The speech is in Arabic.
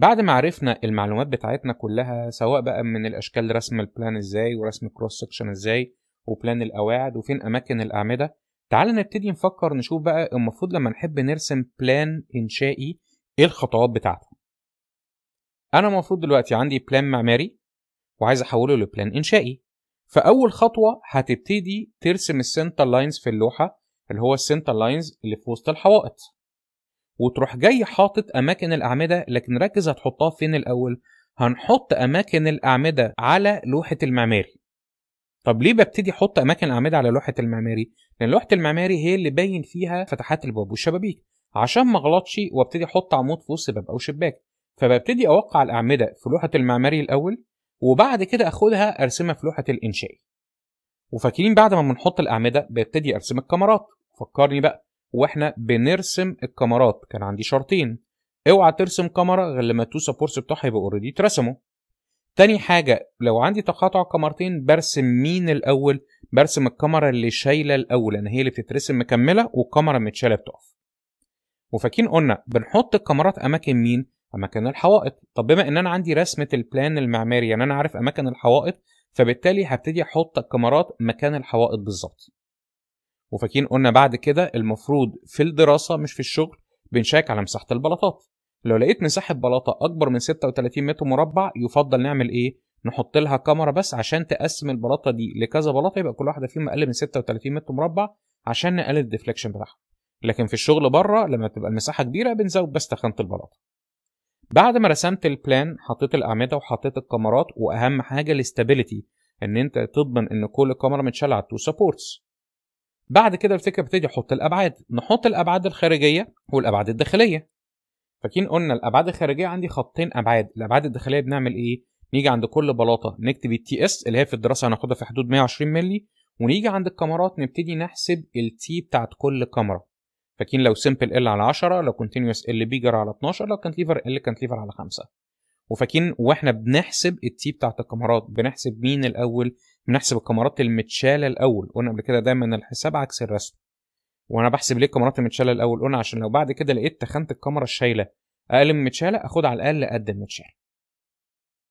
بعد ما عرفنا المعلومات بتاعتنا كلها سواء بقى من الاشكال رسم البلان ازاي ورسم كروس سكشن ازاي وبلان القواعد وفين اماكن الاعمده تعال نبتدي نفكر نشوف بقى المفروض لما نحب نرسم بلان انشائي ايه الخطوات بتاعته انا المفروض دلوقتي عندي بلان معماري وعايز احوله لبلان انشائي فاول خطوه هتبتدي ترسم السنتر لاينز في اللوحه اللي هو السنتر لاينز اللي في وسط الحوائط وتروح جاي حاطط اماكن الاعمده لكن ركز هتحطها فين الاول هنحط اماكن الاعمده على لوحه المعماري طب ليه ببتدي احط اماكن الاعمده على لوحه المعماري لان لوحه المعماري هي اللي باين فيها فتحات الباب والشبابيك عشان ما اغلطش وابتدي احط عمود في وسط باب او شباك فببتدي اوقع الاعمده في لوحه المعماري الاول وبعد كده اخدها ارسمها في لوحه الانشائي وفاكرين بعد ما بنحط الاعمده ببتدي ارسم الكاميرات فكرني بقى واحنا بنرسم الكاميرات كان عندي شرطين اوعى ترسم كاميرا غير لما التو سبورتس بتاعها يبقى اوريدي اترسموا تاني حاجة لو عندي تقاطع كاميرتين برسم مين الأول؟ برسم الكاميرا اللي شايلة الأول لأن يعني هي اللي بتترسم مكملة والكاميرا متشالة بتقف. وفاكرين قلنا بنحط الكاميرات أماكن مين؟ أماكن الحوائط. طب بما إن أنا عندي رسمة البلان المعماري يعني أنا عارف أماكن الحوائط فبالتالي هبتدي أحط الكاميرات مكان الحوائط بالظبط. وفاكرين قلنا بعد كده المفروض في الدراسة مش في الشغل بنشيك على مساحة البلاطات لو لقيت مساحة بلاطة أكبر من 36 متر مربع يفضل نعمل إيه؟ نحط لها كاميرا بس عشان تقسم البلاطة دي لكذا بلاطة يبقى كل واحدة فيهم أقل من 36 متر مربع عشان نقلل الديفليكشن بتاعها لكن في الشغل بره لما تبقى المساحة كبيرة بنزود بس تخانة البلاطة بعد ما رسمت البلان حطيت الأعمدة وحطيت الكاميرات وأهم حاجة الاستابيليتي إن أنت تضمن إن كل كاميرا متشاله على التو سبورتس بعد كده الفكره بتيجي احط الابعاد نحط الابعاد الخارجيه والابعاد الداخليه فاكرين قلنا الابعاد الخارجيه عندي خطين ابعاد الابعاد الداخليه بنعمل ايه نيجي عند كل بلاطه نكتب التي اس اللي هي في الدراسه هناخدها في حدود 120 مللي ونيجي عند الكاميرات نبتدي نحسب التي بتاعت كل كاميرا فاكرين لو سمبل ال على 10 لو كونتينوس ال بيجر على 12 لو كانتليفر ال كانتليفر على 5 وفاكرين واحنا بنحسب التي بتاعت الكاميرات بنحسب مين الاول بنحسب الكاميرات المتشالة الأول قلنا قبل كده دايما الحساب عكس الرسم وأنا بحسب ليه الكاميرات المتشالة الأول قلنا عشان لو بعد كده لقيت تخنت الكاميرا الشايلة أقل من متشالة أخد على الأقل قد المتشالة